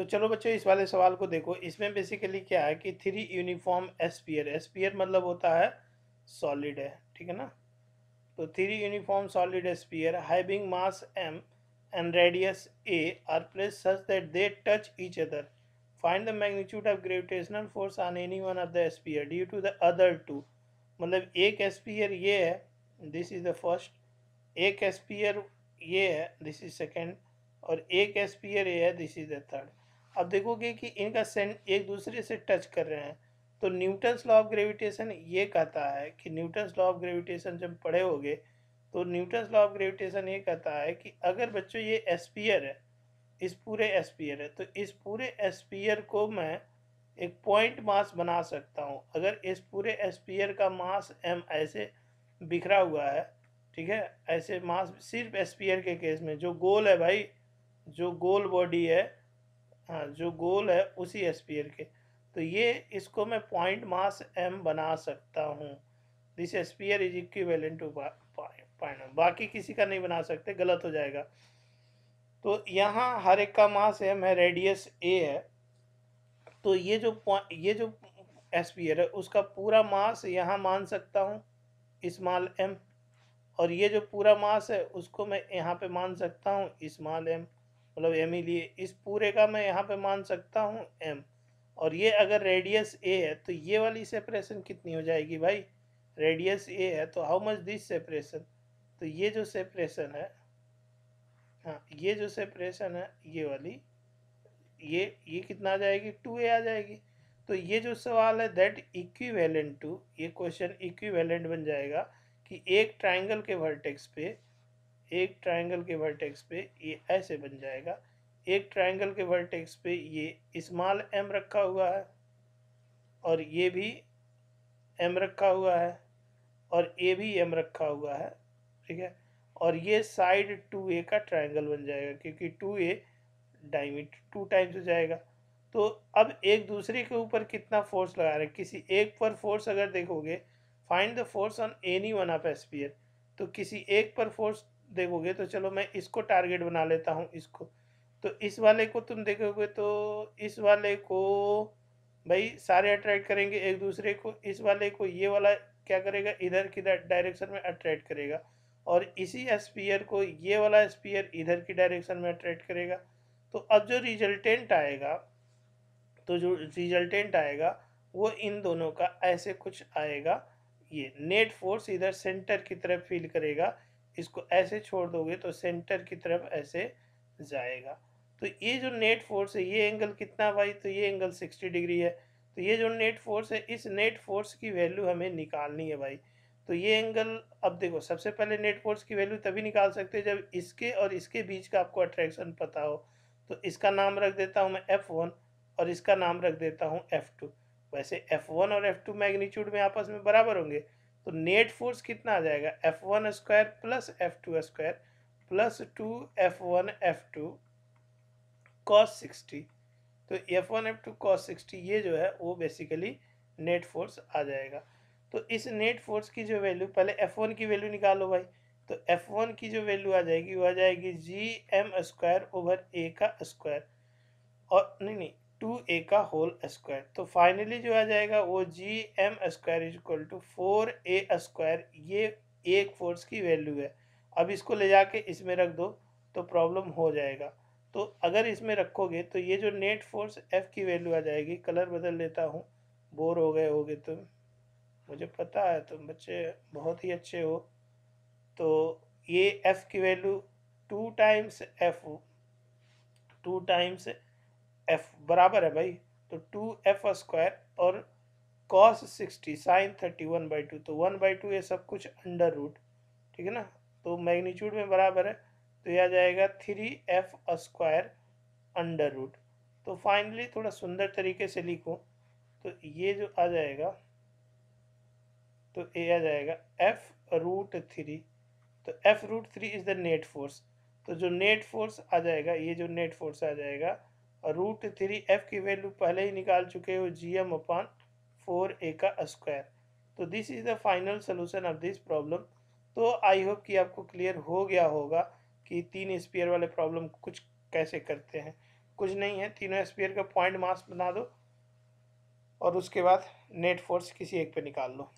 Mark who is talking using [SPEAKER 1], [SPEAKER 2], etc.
[SPEAKER 1] तो चलो बच्चों इस वाले सवाल को देखो इसमें बेसिकली क्या है कि थ्री यूनिफॉर्म एसपियर एसपियर मतलब होता है सॉलिड है ठीक है ना तो three uniform solid sphere having mass M and radius a R place such that they touch each other find the magnitude of gravitational force on any one of the sphere due to the other two मतलब एक एसपियर ये है this is the first एक एसपियर ये है this is second और एक एसपियर ये है दिस इज द थर्ड अब देखोगे कि इनका सेंट एक दूसरे से टच कर रहे हैं तो न्यूटन्स लॉ ऑफ ग्रेविटेशन ये कहता है कि न्यूटन्स लॉ ऑफ ग्रेविटेशन जब पढ़े होगे तो न्यूटन्स लॉ ऑफ ग्रेविटेशन ये कहता है कि अगर बच्चों ये एस्पियर है इस पूरे एस्पियर है तो इस पूरे एस्पियर को मैं एक पॉइंट मास बना सकता हूँ अगर इस पूरे एस्पियर का मास एम ऐसे बिखरा हुआ है ठीक है ऐसे मास सिर्फ एस्पियर के केस में जो गोल है भाई जो गोल बॉडी है हाँ जो गोल है उसी स्पीयर के तो ये इसको मैं पॉइंट मास एम बना सकता हूँ this sphere is equivalent to point बाकी किसी का नहीं बना सकते गलत हो जाएगा तो यहाँ हर एक का मास एम है रेडियस ए है तो ये जो ये जो एस्पियर है उसका पूरा मास यहाँ मान सकता हूँ इस्माल एम और ये जो पूरा मास है उसको मैं यहाँ पे मान सकता हूँ इस्माल एम मतलब एम ही e लिए इस पूरे का मैं यहाँ पे मान सकता हूँ एम और ये अगर रेडियस ए है तो ये वाली सेपरेशन कितनी हो जाएगी भाई रेडियस ए है तो हाउ मच दिस सेपरेशन तो ये जो सेपरेशन है हाँ ये जो सेपरेशन है ये वाली ये ये कितना आ जाएगी टू ए आ जाएगी तो ये जो सवाल है दैट इक्विवेलेंट टू ये क्वेश्चन इक्विवेलेंट बन जाएगा कि एक ट्राइंगल के वर्टेक्स पे एक ट्रायंगल के वर्टेक्स पे ये ऐसे बन जाएगा एक ट्रायंगल के वर्टेक्स पे ये स्मॉल एम रखा हुआ है और ये भी एम रखा हुआ है और ए भी एम रखा हुआ है ठीक है और ये साइड टू ए का ट्रायंगल बन जाएगा क्योंकि two a diameter two times हो जाएगा तो अब एक दूसरे के ऊपर कितना फोर्स लगा रहे किसी एक पर फोर्स अगर देखोगे find the force on any one of sphere तो किसी एक पर फोर्स देखोगे तो चलो मैं इसको टारगेट बना लेता हूँ इसको तो इस वाले को तुम देखोगे तो इस वाले को भाई सारे अट्रैक्ट करेंगे एक दूसरे को इस वाले को ये वाला क्या करेगा इधर की डायरेक्शन में अट्रैक्ट करेगा और इसी स्पीयर को ये वाला स्पीयर इधर की डायरेक्शन में अट्रैक्ट करेगा तो अब जो रिजल्टेंट आएगा तो जो रिजल्टेंट आएगा वो इन दोनों का ऐसे कुछ आएगा ये नेट फोर्स इधर सेंटर की तरफ फील करेगा इसको ऐसे छोड़ दोगे तो सेंटर की तरफ ऐसे जाएगा तो ये जो नेट फोर्स है ये एंगल कितना भाई तो ये एंगल 60 डिग्री है तो ये जो नेट फोर्स है इस नेट फोर्स की वैल्यू हमें निकालनी है भाई तो ये एंगल अब देखो सबसे पहले नेट फोर्स की वैल्यू तभी निकाल सकते हो जब इसके और इसके बीच का आपको अट्रैक्शन पता हो तो इसका नाम रख देता हूँ मैं एफ़ वन और इसका नाम रख देता हूँ एफ़ टू वैसे एफ़ वन और एफ़ टू मैग्नीट्यूड में आपस में बराबर होंगे तो नेट फोर्स कितना आ जाएगा F one square plus F two square plus two F one F two cos sixty तो F one F two cos sixty ये जो है वो बेसिकली नेट फोर्स आ जाएगा तो इस नेट फोर्स की जो वैल्यू पहले एफ वन की वैल्यू निकालो भाई तो एफ वन की जो वैल्यू आ जाएगी वो आ जाएगी G M square over a का स्क्वायर और नहीं नहीं टू ए का होल स्क्वायर तो फाइनली जो आ जाएगा वो G M square is equal to four a square ये एक फोर्स की वैल्यू है अब इसको ले जाके इसमें रख दो तो प्रॉब्लम हो जाएगा तो अगर इसमें रखोगे तो ये जो नेट फोर्स एफ की वैल्यू आ जाएगी कलर बदल लेता हूँ बोर हो गए होगे तुम मुझे पता है तुम बच्चे बहुत ही अच्छे हो तो ये एफ़ की value two times F two times F बराबर है भाई तो टू एफ स्क्वायर और cos sixty sine thirty one by two तो वन बाई टू ये सब कुछ अंडर रूट ठीक है ना तो मैग्नीट्यूड में बराबर है तो यह आ जाएगा three F square under root तो फाइनली थोड़ा सुंदर तरीके से लिखो तो ये जो आ जाएगा तो ये आ जाएगा एफ रूट थ्री तो F root three is the net force तो जो नेट फोर्स आ जाएगा ये जो नेट फोर्स आ जाएगा रूट थ्री एफ की वैल्यू पहले ही निकाल चुके हो G M upon four a का स्क्वायर तो this is the final solution of this problem तो आई होप कि आपको क्लियर हो गया होगा कि तीन स्पीयर वाले प्रॉब्लम कुछ कैसे करते हैं कुछ नहीं है तीनों स्पीयर का पॉइंट मास बना दो और उसके बाद नेट फोर्स किसी एक पे निकाल लो